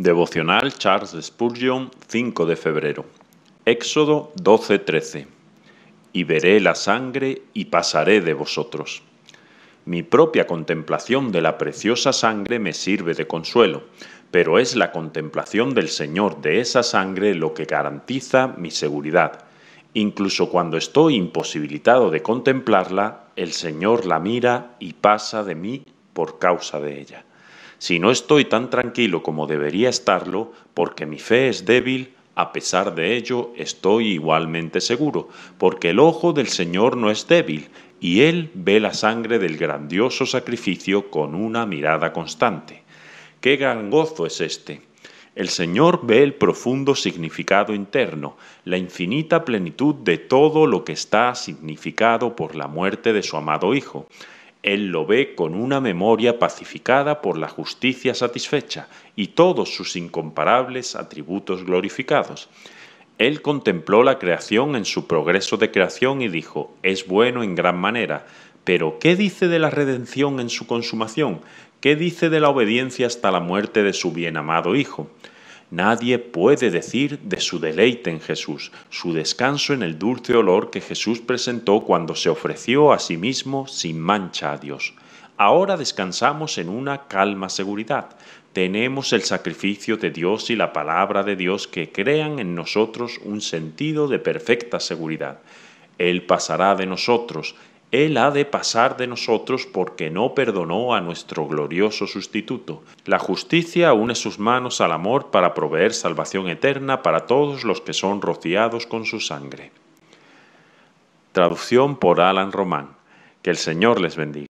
Devocional Charles Spurgeon, 5 de febrero. Éxodo 12:13. Y veré la sangre y pasaré de vosotros. Mi propia contemplación de la preciosa sangre me sirve de consuelo, pero es la contemplación del Señor de esa sangre lo que garantiza mi seguridad. Incluso cuando estoy imposibilitado de contemplarla, el Señor la mira y pasa de mí por causa de ella. Si no estoy tan tranquilo como debería estarlo, porque mi fe es débil, a pesar de ello estoy igualmente seguro, porque el ojo del Señor no es débil, y Él ve la sangre del grandioso sacrificio con una mirada constante. ¡Qué gran gozo es este! El Señor ve el profundo significado interno, la infinita plenitud de todo lo que está significado por la muerte de su amado Hijo. Él lo ve con una memoria pacificada por la justicia satisfecha y todos sus incomparables atributos glorificados. Él contempló la creación en su progreso de creación y dijo, es bueno en gran manera, pero ¿qué dice de la redención en su consumación? ¿Qué dice de la obediencia hasta la muerte de su bienamado Hijo? Nadie puede decir de su deleite en Jesús, su descanso en el dulce olor que Jesús presentó cuando se ofreció a sí mismo sin mancha a Dios. Ahora descansamos en una calma seguridad. Tenemos el sacrificio de Dios y la palabra de Dios que crean en nosotros un sentido de perfecta seguridad. Él pasará de nosotros, él ha de pasar de nosotros porque no perdonó a nuestro glorioso sustituto. La justicia une sus manos al amor para proveer salvación eterna para todos los que son rociados con su sangre. Traducción por Alan Román. Que el Señor les bendiga.